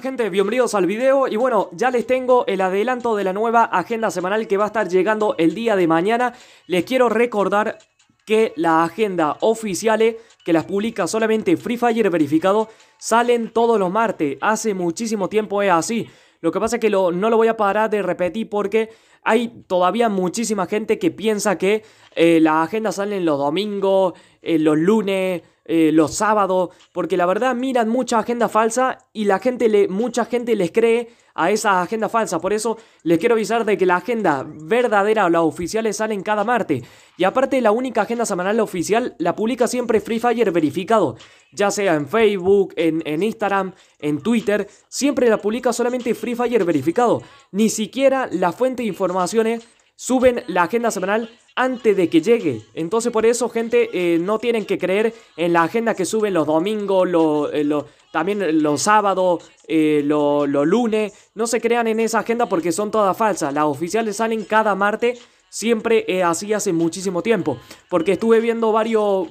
gente? Bienvenidos al video y bueno, ya les tengo el adelanto de la nueva agenda semanal que va a estar llegando el día de mañana. Les quiero recordar que la agenda oficiales que las publica solamente Free Fire verificado salen todos los martes. Hace muchísimo tiempo es así. Lo que pasa es que lo, no lo voy a parar de repetir porque hay todavía muchísima gente que piensa que eh, la agenda sale los domingos, en los lunes, eh, los sábados, porque la verdad miran mucha agenda falsa y la gente le, mucha gente les cree a esa agenda falsa. Por eso les quiero avisar de que la agenda verdadera o la oficial sale salen cada martes. Y aparte la única agenda semanal oficial la publica siempre Free Fire verificado. Ya sea en Facebook, en, en Instagram, en Twitter. Siempre la publica solamente Free Fire verificado. Ni siquiera la fuente de informaciones suben la agenda semanal antes de que llegue. Entonces por eso, gente, eh, no tienen que creer en la agenda que suben los domingos, los, eh, también los sábados, eh, los, lunes. No se crean en esa agenda porque son todas falsas. Las oficiales salen cada martes, siempre así hace muchísimo tiempo. Porque estuve viendo varios...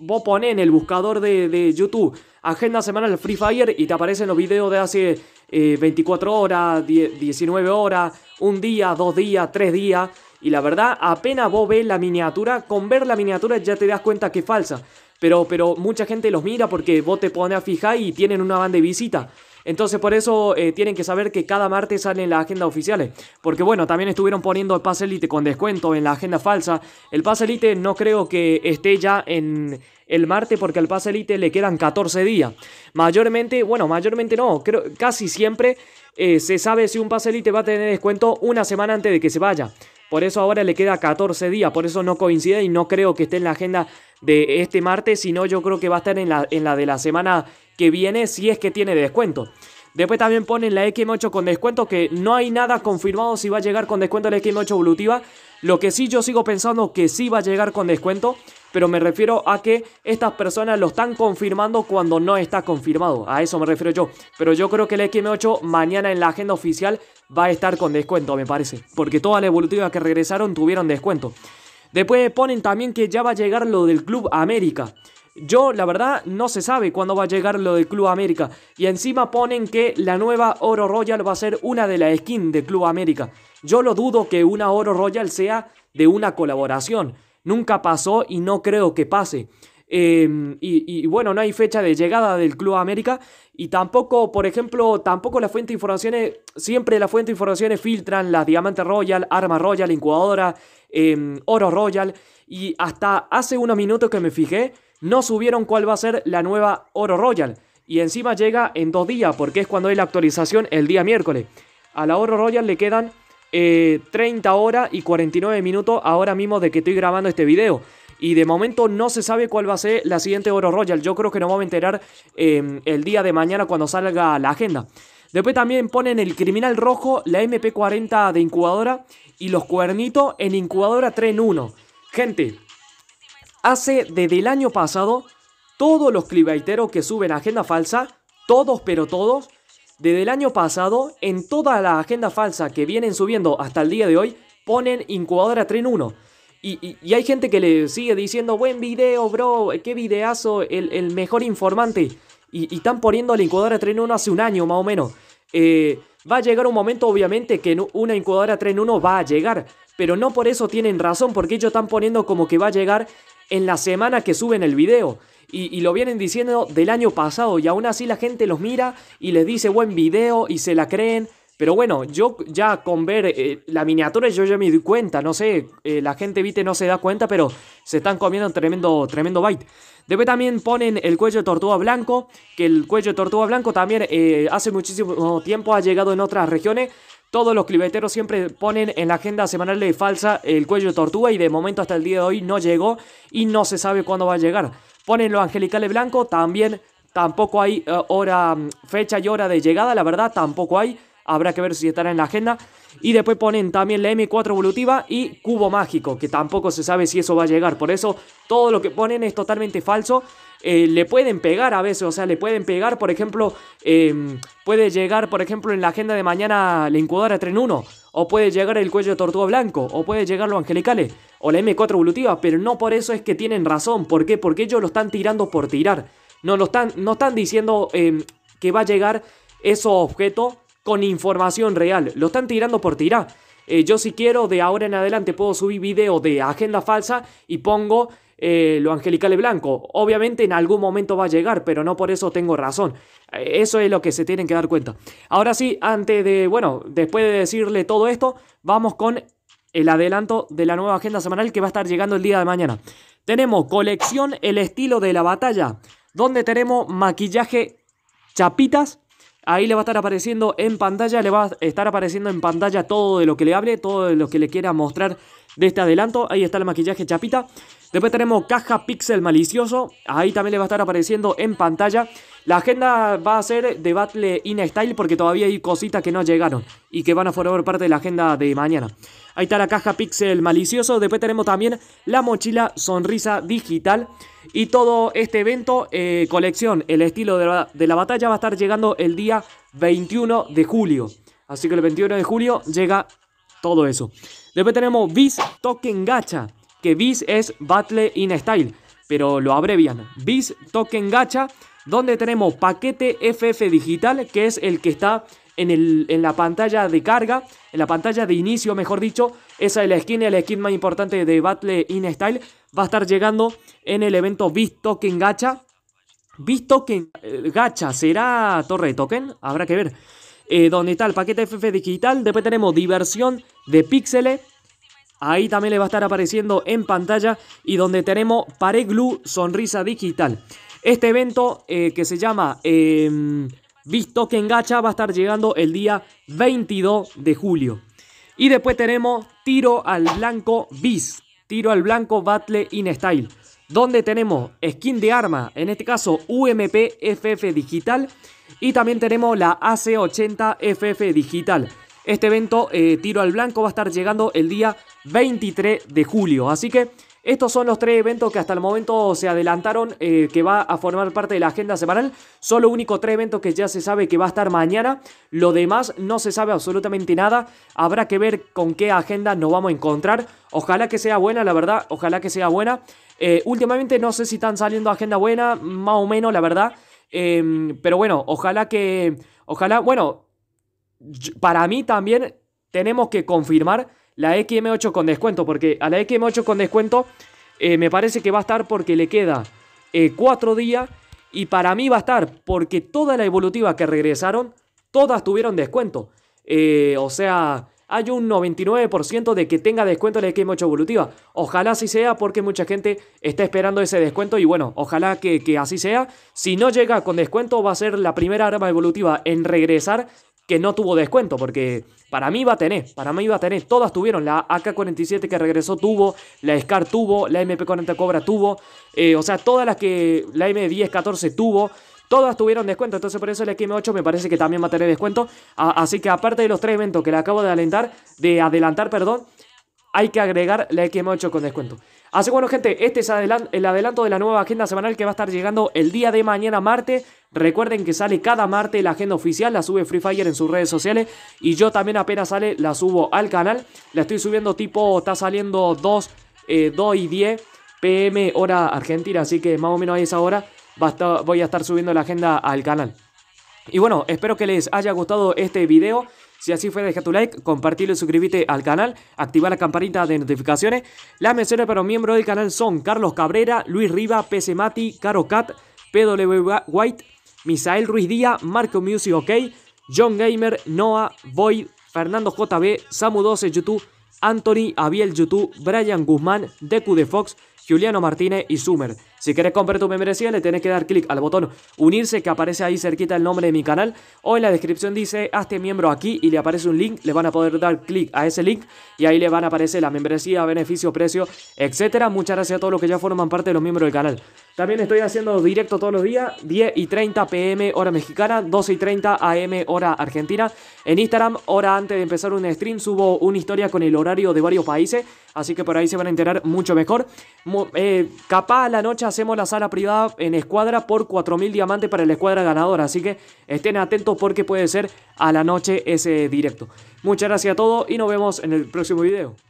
Vos ponés en el buscador de, YouTube agenda semanal Free Fire y te aparecen los videos de hace 24 horas, 19 horas, un día, dos días, tres días. Y la verdad, apenas vos ves la miniatura, con ver la miniatura ya te das cuenta que es falsa. Pero, pero mucha gente los mira porque vos te pones a fijar y tienen una banda de visita. Entonces por eso eh, tienen que saber que cada martes salen las agendas oficiales. Porque bueno, también estuvieron poniendo el paselite Elite con descuento en la agenda falsa. El Pase Elite no creo que esté ya en el martes porque al paselite Elite le quedan 14 días. Mayormente, bueno, mayormente no, creo, casi siempre eh, se sabe si un paselite Elite va a tener descuento una semana antes de que se vaya. Por eso ahora le queda 14 días, por eso no coincide y no creo que esté en la agenda de este martes, sino yo creo que va a estar en la, en la de la semana que viene si es que tiene descuento. Después también ponen la XM8 con descuento, que no hay nada confirmado si va a llegar con descuento la XM8 evolutiva. Lo que sí yo sigo pensando que sí va a llegar con descuento, pero me refiero a que estas personas lo están confirmando cuando no está confirmado. A eso me refiero yo. Pero yo creo que la XM8 mañana en la agenda oficial va a estar con descuento, me parece. Porque todas las evolutivas que regresaron tuvieron descuento. Después ponen también que ya va a llegar lo del Club América. Yo, la verdad, no se sabe cuándo va a llegar lo de Club América. Y encima ponen que la nueva Oro Royal va a ser una de las skins de Club América. Yo lo dudo que una Oro Royal sea de una colaboración. Nunca pasó y no creo que pase. Em, y, bueno, no hay fecha de llegada del Club América. Y tampoco, por ejemplo, tampoco la fuente de informaciones, siempre la fuente de informaciones filtran las Diamante Royal, Arma Royal, Incubadora, em, Oro Royal. Y hasta hace unos minutos que me fijé, no subieron cuál va a ser la nueva Oro Royal. Y encima llega en dos días, porque es cuando hay la actualización el día miércoles. A la Oro Royal le quedan 30 eh, horas y 49 minutos ahora mismo de que estoy grabando este video. Y de momento no se sabe cuál va a ser la siguiente Oro Royal. Yo creo que nos vamos a enterar em, el día de mañana cuando salga la agenda. Después también ponen el Criminal Rojo, la MP40 de incubadora y los cuernitos en incubadora 3 en 1. Gente, hace desde el año pasado todos los clibaiteros que suben agenda falsa, todos pero todos, desde el año pasado, en toda la Agenda Falsa que vienen subiendo hasta el día de hoy, ponen incubadora tren 1. Y, hay gente que le sigue diciendo, buen video, bro, qué videazo, el, el mejor informante. Y, están poniendo la incubadora tren 1 hace un año más o menos. Eh, va a llegar un momento, obviamente, que una incubadora tren 1 va a llegar. Pero no por eso tienen razón, porque ellos están poniendo como que va a llegar en la semana que suben el video. Y, lo vienen diciendo del año pasado y aún así la gente los mira y les dice buen video y se la creen. Pero bueno, yo ya con ver eh, la miniatura yo ya me di cuenta, no sé, eh, la gente viste no se da cuenta, pero se están comiendo un tremendo, tremendo bite. debe también ponen el cuello de tortuga blanco, que el cuello de tortuga blanco también eh, hace muchísimo tiempo ha llegado en otras regiones, todos los cliveteros siempre ponen en la agenda semanal de falsa el cuello de tortuga y de momento hasta el día de hoy no llegó y no se sabe cuándo va a llegar. Ponen los angelicales blanco, también tampoco hay eh, hora, mm, fecha y hora de llegada, la verdad tampoco hay habrá que ver si estará en la agenda. Y después ponen también la M4 evolutiva y cubo mágico, que tampoco se sabe si eso va a llegar. Por eso todo lo que ponen es totalmente falso. Eh, le pueden pegar a veces, o sea, le pueden pegar, por ejemplo, em, puede llegar, por ejemplo, en la agenda de mañana la incubadora Tren 1, o puede llegar el cuello de tortuga blanco, o puede llegar los angelicales, o la M4 evolutiva, pero no por eso es que tienen razón. ¿Por qué? Porque ellos lo están tirando por tirar. No, lo están, no están diciendo em, que va a llegar esos objetos con información real. Lo están tirando por tirar. Eh, yo si quiero, de ahora en adelante puedo subir video de agenda falsa y pongo eh, lo angelical blanco. Obviamente en algún momento va a llegar, pero no por eso tengo razón. Eh, eso es lo que se tienen que dar cuenta. Ahora sí, antes de, bueno, después de decirle todo esto, vamos con el adelanto de la nueva agenda semanal que va a estar llegando el día de mañana. Tenemos colección El estilo de la batalla, donde tenemos maquillaje chapitas, Ahí le va a estar apareciendo en pantalla, le va a estar apareciendo en pantalla todo de lo que le hable, todo de lo que le quiera mostrar de este adelanto. Ahí está el maquillaje chapita. Después tenemos Caja Pixel Malicioso. Ahí también le va a estar apareciendo en pantalla. La agenda va a ser de Battle in Style porque todavía hay cositas que no llegaron y que van a formar parte de la agenda de mañana. Ahí está la caja Pixel Malicioso. Después tenemos también la mochila Sonrisa Digital. Y todo este evento, eh, colección, el estilo de la, de la batalla va a estar llegando el día 21 de julio. Así que el 21 de julio llega todo eso. Después tenemos Viz Token Gacha que BIS es Battle in Style, pero lo abrevian. BIS Token Gacha, donde tenemos paquete FF digital, que es el que está en, el, en, la pantalla de carga, en la pantalla de inicio, mejor dicho, esa es la skin, la skin más importante de Battle in Style, va a estar llegando en el evento BIS Token Gacha. BIS Token eh, Gacha será Torre Token, habrá que ver. dónde eh, donde está el paquete FF digital, después tenemos diversión de píxeles, Ahí también le va a estar apareciendo en pantalla y donde tenemos Pareglu Sonrisa Digital. Este evento eh, que se llama Visto em, que Engacha va a estar llegando el día 22 de julio. Y después tenemos Tiro al Blanco Bis, Tiro al Blanco Battle in Style, donde tenemos skin de arma, en este caso UMP FF Digital, y también tenemos la AC80 FF Digital. Este evento eh, tiro al blanco va a estar llegando el día 23 de julio. Así que estos son los tres eventos que hasta el momento se adelantaron, eh, que va a formar parte de la agenda semanal. Solo únicos tres eventos que ya se sabe que va a estar mañana. Lo demás no se sabe absolutamente nada. Habrá que ver con qué agenda nos vamos a encontrar. Ojalá que sea buena, la verdad. Ojalá que sea buena. Eh, últimamente no sé si están saliendo agenda buena, más o menos, la verdad. Em, pero bueno, ojalá que... Ojalá, bueno, para mí también tenemos que confirmar la XM8 con descuento, porque a la XM8 con descuento eh, me parece que va a estar porque le queda 4 eh, días y para mí va a estar porque toda la evolutiva que regresaron, todas tuvieron descuento. Eh, o sea, hay un 99% de que tenga descuento la XM8 evolutiva. Ojalá así sea porque mucha gente está esperando ese descuento y bueno, ojalá que, que así sea. Si no llega con descuento va a ser la primera arma evolutiva en regresar que no tuvo descuento, porque para mí iba a tener, para mí iba a tener, todas tuvieron, la AK-47 que regresó tuvo, la SCAR tuvo, la MP40 Cobra tuvo, eh, o sea, todas las que la M10-14 tuvo, todas tuvieron descuento, entonces por eso el XM8 me parece que también va a tener descuento, así que aparte de los tres eventos que le acabo de alentar, de adelantar, perdón, hay que agregar la XM8 con descuento. Así que bueno, gente, este es el adelanto de la nueva agenda semanal que va a estar llegando el día de mañana martes. Recuerden que sale cada martes la agenda oficial, la sube Free Fire en sus redes sociales y yo también apenas sale la subo al canal. La estoy subiendo tipo, está saliendo 2, 2 eh, y 10 pm hora argentina, así que más o menos a esa hora voy a estar subiendo la agenda al canal. Y bueno, espero que les haya gustado este video. Si así fue, deja tu like, compartirlo y suscríbete al canal, activa la campanita de notificaciones. Las menciones para los miembros del canal son Carlos Cabrera, Luis Riva, PC Mati, Caro Cat, PW White, Misael Ruiz Díaz, Marco Music OK, John Gamer, Noah, Void, Fernando JB, Samu12 YouTube, Anthony Abiel YouTube, Brian Guzmán, Deku de Fox, Juliano Martínez y Sumer. Si quieres comprar tu membresía, le tienes que dar clic al botón unirse que aparece ahí cerquita el nombre de mi canal o en la descripción dice hazte miembro aquí y le aparece un link, le van a poder dar clic a ese link y ahí le van a aparecer la membresía, beneficio, precio, etcétera. Muchas gracias a todos los que ya forman parte de los miembros del canal. También estoy haciendo directo todos los días, 10 y 30 pm hora mexicana, 12 y 30 am hora argentina. En Instagram, hora antes de empezar un stream, subo una historia con el horario de varios países, así que por ahí se van a enterar mucho mejor. Eh, capaz a la noche hacemos la sala privada en escuadra por 4.000 diamantes para la escuadra ganadora. Así que estén atentos porque puede ser a la noche ese directo. Muchas gracias a todos y nos vemos en el próximo video.